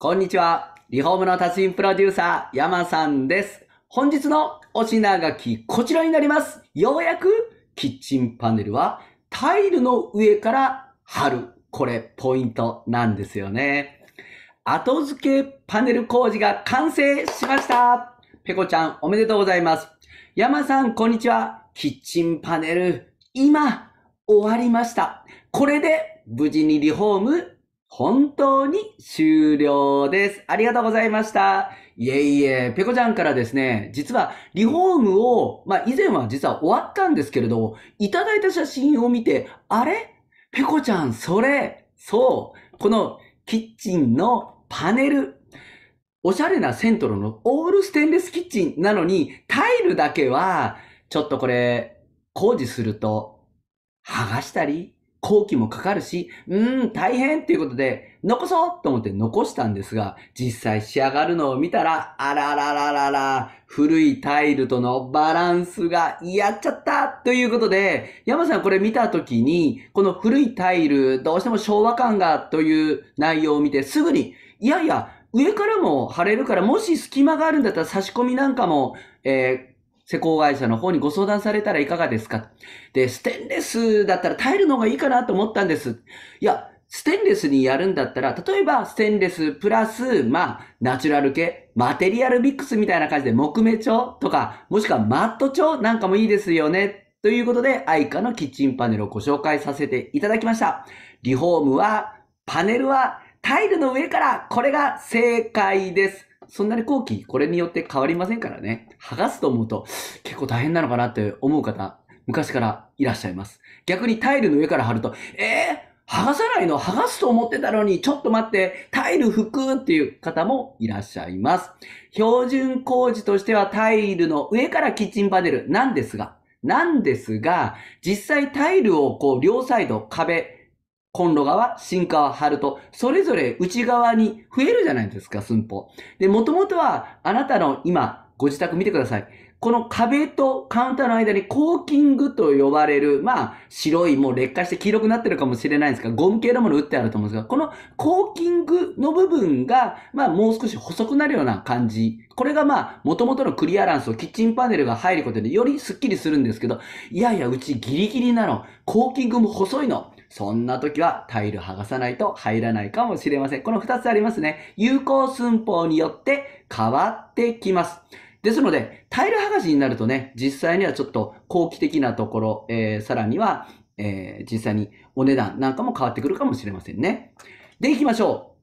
こんにちは。リフォームの達人プロデューサー、山さんです。本日のお品書き、こちらになります。ようやく、キッチンパネルはタイルの上から貼る。これ、ポイントなんですよね。後付けパネル工事が完成しました。ペコちゃん、おめでとうございます。山さん、こんにちは。キッチンパネル、今、終わりました。これで、無事にリフォーム本当に終了です。ありがとうございました。いえいえ、ペコちゃんからですね、実はリフォームを、まあ以前は実は終わったんですけれど、いただいた写真を見て、あれペコちゃん、それ、そう、このキッチンのパネル、おしゃれなセントロのオールステンレスキッチンなのに、タイルだけは、ちょっとこれ、工事すると、剥がしたり、後期もかかるし、うーん、大変っていうことで、残そうと思って残したんですが、実際仕上がるのを見たら、あららららら、古いタイルとのバランスがやっちゃったということで、山さんこれ見た時に、この古いタイル、どうしても昭和感がという内容を見て、すぐに、いやいや、上からも貼れるから、もし隙間があるんだったら差し込みなんかも、えー施工会社の方にご相談されたらいかがですかで、ステンレスだったら耐えるのがいいかなと思ったんです。いや、ステンレスにやるんだったら、例えばステンレスプラス、まあ、ナチュラル系、マテリアルミックスみたいな感じで木目調とか、もしくはマット調なんかもいいですよね。ということで、アイカのキッチンパネルをご紹介させていただきました。リフォームは、パネルは、タイルの上から、これが正解です。そんなに後期、これによって変わりませんからね。剥がすと思うと、結構大変なのかなって思う方、昔からいらっしゃいます。逆にタイルの上から貼ると、えー、剥がさないの剥がすと思ってたのに、ちょっと待って、タイル拭くっていう方もいらっしゃいます。標準工事としてはタイルの上からキッチンパネルなんですが、なんですが、実際タイルをこう両サイド壁、コンロ側、進化はると、それぞれ内側に増えるじゃないですか、寸法。で、もともとは、あなたの今、ご自宅見てください。この壁とカウンターの間にコーキングと呼ばれる、まあ、白い、もう劣化して黄色くなってるかもしれないんですが、ゴム系のもの打ってあると思うんですが、このコーキングの部分が、まあ、もう少し細くなるような感じ。これがまあ、元々のクリアランスをキッチンパネルが入ることで、よりスッキリするんですけど、いやいや、うちギリギリなの。コーキングも細いの。そんな時はタイル剥がさないと入らないかもしれません。この2つありますね。有効寸法によって変わってきます。ですので、タイル剥がしになるとね、実際にはちょっと後期的なところ、えー、さらには、えー、実際にお値段なんかも変わってくるかもしれませんね。で、行きましょう。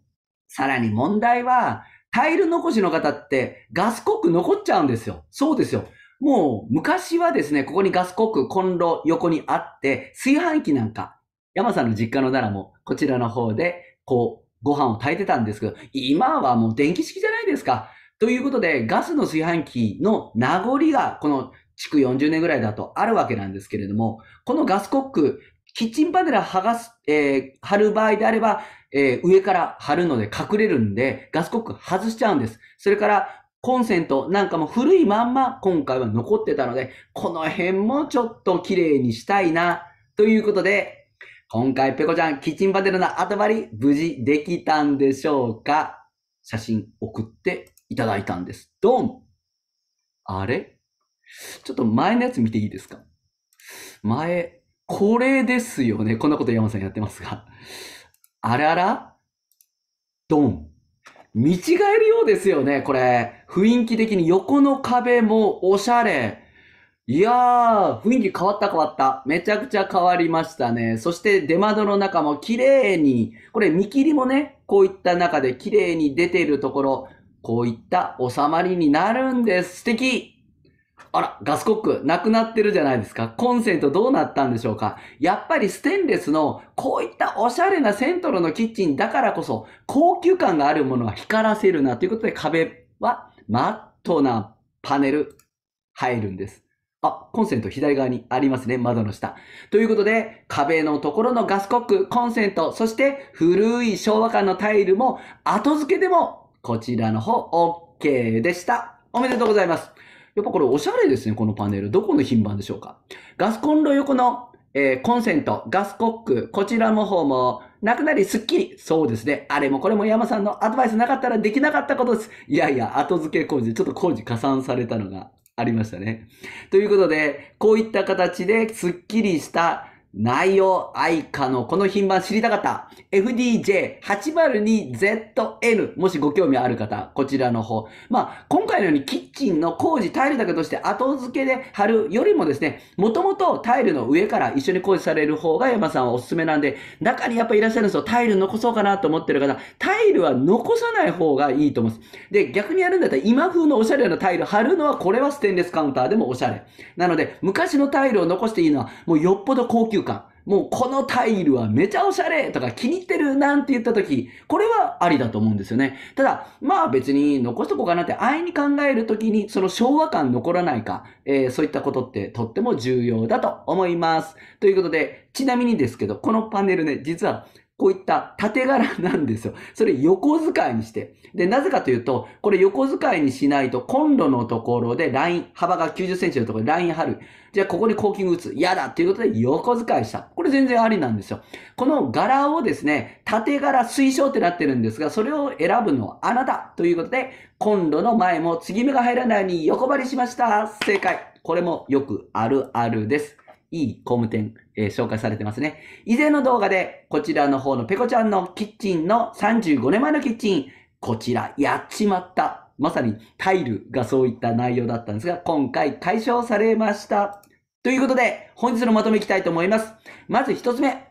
さらに問題は、タイル残しの方ってガスコック残っちゃうんですよ。そうですよ。もう昔はですね、ここにガスコック、コンロ横にあって、炊飯器なんか山さんの実家の奈良も、こちらの方で、こう、ご飯を炊いてたんですけど、今はもう電気式じゃないですか。ということで、ガスの炊飯器の名残が、この築40年ぐらいだとあるわけなんですけれども、このガスコック、キッチンパネル剥がす、えー、貼る場合であれば、えー、上から貼るので隠れるんで、ガスコック外しちゃうんです。それから、コンセントなんかも古いまんま今回は残ってたので、この辺もちょっと綺麗にしたいな、ということで、今回、ペコちゃん、キッチンパテルの後張り、無事できたんでしょうか写真送っていただいたんです。ドンあれちょっと前のやつ見ていいですか前、これですよね。こんなこと山さんやってますが。あららドン。見違えるようですよね、これ。雰囲気的に横の壁もおしゃれ。いやー、雰囲気変わった変わった。めちゃくちゃ変わりましたね。そして出窓の中も綺麗に、これ見切りもね、こういった中で綺麗に出ているところ、こういった収まりになるんです。素敵あら、ガスコック、なくなってるじゃないですか。コンセントどうなったんでしょうか。やっぱりステンレスの、こういったおしゃれなセントロのキッチンだからこそ、高級感があるものは光らせるな、ということで壁は、マットなパネル、入るんです。あ、コンセント左側にありますね。窓の下。ということで、壁のところのガスコック、コンセント、そして古い昭和館のタイルも後付けでもこちらの方 OK でした。おめでとうございます。やっぱこれおしゃれですね、このパネル。どこの品番でしょうかガスコンロ横の、えー、コンセント、ガスコック、こちらの方もなくなりすっきり。そうですね。あれもこれも山さんのアドバイスなかったらできなかったことです。いやいや、後付け工事、ちょっと工事加算されたのがありましたね。ということで、こういった形でスッキリした内容愛花のこの品番知りたかった FDJ802ZN もしご興味ある方、こちらの方。まあ、今回のようにキッチンの工事タイルだけとして後付けで貼るよりもですね、もともとタイルの上から一緒に工事される方が山さんはおすすめなんで、中にやっぱいらっしゃるんですよ。タイル残そうかなと思ってる方、タイルは残さない方がいいと思います。で、逆にやるんだったら今風のおしゃれなタイル貼るのはこれはステンレスカウンターでもおしゃれ。なので、昔のタイルを残していいのはもうよっぽど高級か、もうこのタイルはめちゃおしゃれとか気に入ってるなんて言った時、これはありだと思うんですよね。ただ、まあ別に残しとこうかなって安易に考える時にその昭和感残らないか、えー、そういったことってとっても重要だと思います。ということで、ちなみにですけど、このパネルね、実はこういった縦柄なんですよ。それ横使いにして。で、なぜかというと、これ横使いにしないと、コンロのところでライン、幅が90センチのところでライン張る。じゃあ、ここにコーキング打つ。嫌だということで横使いした。これ全然ありなんですよ。この柄をですね、縦柄推奨ってなってるんですが、それを選ぶのはあなたということで、コンロの前も継ぎ目が入らないように横張りしました。正解。これもよくあるあるです。いい工務店、えー、紹介されてますね。以前の動画で、こちらの方のペコちゃんのキッチンの35年前のキッチン、こちら、やっちまった。まさにタイルがそういった内容だったんですが、今回解消されました。ということで、本日のまとめいきたいと思います。まず一つ目、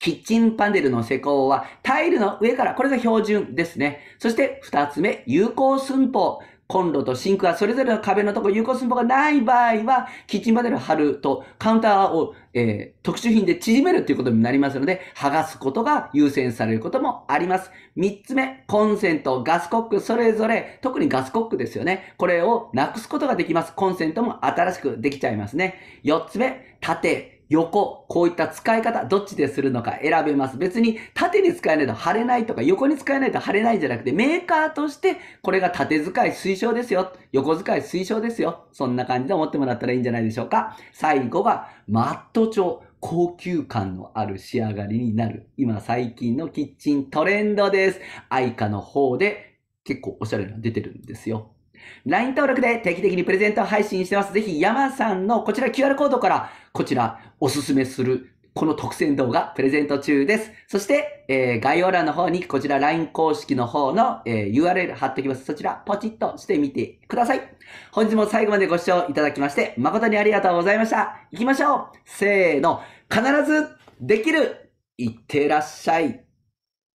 キッチンパネルの施工はタイルの上から、これが標準ですね。そして二つ目、有効寸法。コンロとシンクはそれぞれの壁のところ、有効寸法がない場合は、キッチンバネル貼ると、カウンターを、えー、特殊品で縮めるということになりますので、剥がすことが優先されることもあります。三つ目、コンセント、ガスコック、それぞれ、特にガスコックですよね。これをなくすことができます。コンセントも新しくできちゃいますね。四つ目、縦、横、こういった使い方、どっちでするのか選べます。別に縦に使えないと貼れないとか、横に使えないと貼れないんじゃなくて、メーカーとして、これが縦使い推奨ですよ。横使い推奨ですよ。そんな感じで思ってもらったらいいんじゃないでしょうか。最後が、マット調。高級感のある仕上がりになる。今最近のキッチントレンドです。アイカの方で結構おしゃれな出てるんですよ。LINE 登録で定期的にプレゼント配信してます。ぜひ、山さんのこちら QR コードから、こちら、おすすめする、この特選動画、プレゼント中です。そして、えー、概要欄の方に、こちら LINE 公式の方の、えー、URL 貼っておきます。そちら、ポチッとしてみてください。本日も最後までご視聴いただきまして、誠にありがとうございました。行きましょうせーの、必ずできるいってらっしゃい